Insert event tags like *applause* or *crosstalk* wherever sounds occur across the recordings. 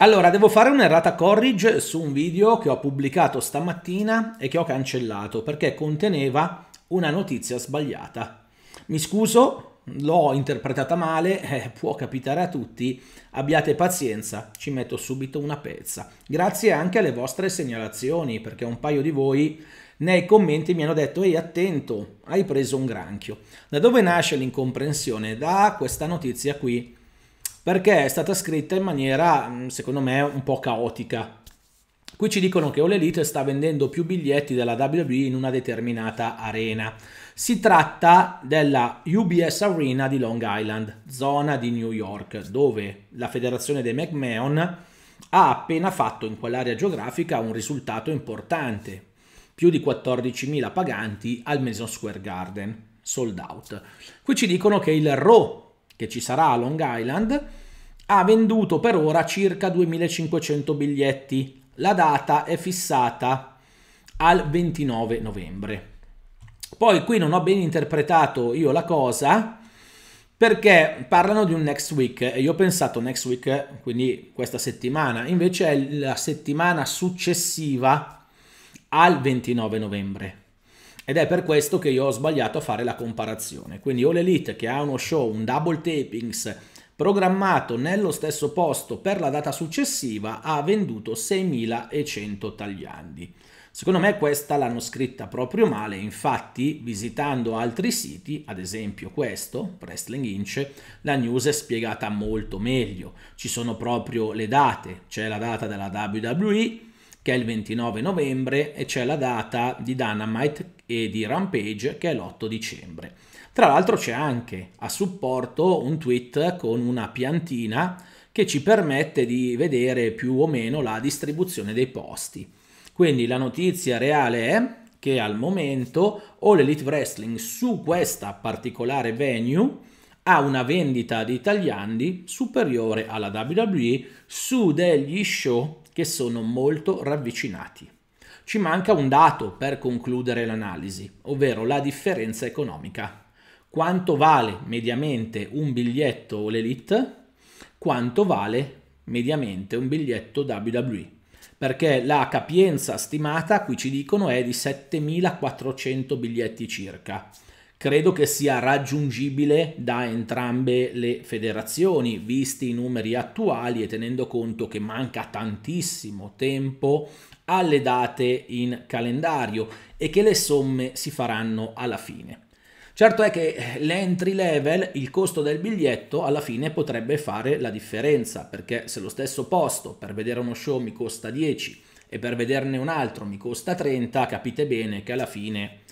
Allora, devo fare un'errata corrige su un video che ho pubblicato stamattina e che ho cancellato perché conteneva una notizia sbagliata. Mi scuso, l'ho interpretata male, *laughs* eh, può capitare a tutti, abbiate pazienza, ci metto subito una pezza. Grazie anche alle vostre segnalazioni perché un paio di voi nei commenti mi hanno detto ehi attento, hai preso un granchio. Da dove nasce l'incomprensione? Da questa notizia qui perché è stata scritta in maniera, mm, secondo me, un po' caotica. Qui ci dicono che All Elite sta vendendo più biglietti della WWE in una determinata arena. Si tratta della UBS Arena di Long Island, zona di New York, dove la federazione dei McMahon ha appena fatto in quell'area geografica un risultato importante, più di 14.000 paganti al Mason Square Garden, sold out. Qui ci dicono che il Raw che ci sarà a Long Island ha venduto per ora circa 2500 biglietti. La data è fissata al 29 novembre. Poi qui non ho ben interpretato io la cosa perché parlano di un next week e io ho pensato next week, quindi questa settimana, invece è la settimana successiva al 29 novembre. Ed è per questo che io ho sbagliato a fare la comparazione. Quindi All Elite che ha uno show, un double tapings programmato nello stesso posto per la data successiva, ha venduto 6.100 tagliandi. Secondo me questa l'hanno scritta proprio male, infatti visitando altri siti, ad esempio questo, Wrestling Inch, la news è spiegata molto meglio. Ci sono proprio le date, c'è la data della WWE, che è il 29 novembre, e c'è la data di Dynamite e di Rampage, che è l'8 dicembre. Tra l'altro c'è anche a supporto un tweet con una piantina che ci permette di vedere più o meno la distribuzione dei posti. Quindi la notizia reale è che al momento All Elite Wrestling su questa particolare venue ha una vendita di tagliandi superiore alla WWE su degli show che sono molto ravvicinati. Ci manca un dato per concludere l'analisi, ovvero la differenza economica. Quanto vale mediamente un biglietto All Quanto vale mediamente un biglietto WWE? Perché la capienza stimata, qui ci dicono, è di 7400 biglietti circa credo che sia raggiungibile da entrambe le federazioni, visti i numeri attuali e tenendo conto che manca tantissimo tempo alle date in calendario e che le somme si faranno alla fine. Certo è che l'entry level, il costo del biglietto, alla fine potrebbe fare la differenza, perché se lo stesso posto per vedere uno show mi costa 10 e per vederne un altro mi costa 30, capite bene che alla fine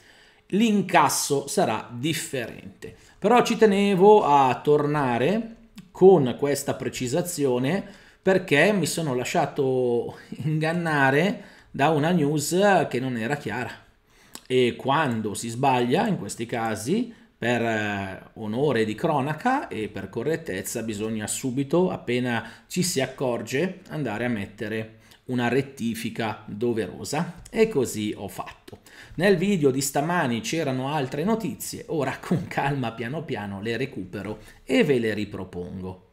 l'incasso sarà differente. Però ci tenevo a tornare con questa precisazione perché mi sono lasciato ingannare da una news che non era chiara. E quando si sbaglia in questi casi, per eh, onore di cronaca e per correttezza, bisogna subito, appena ci si accorge, andare a mettere una rettifica doverosa e così ho fatto. Nel video di stamani c'erano altre notizie, ora con calma piano piano le recupero e ve le ripropongo.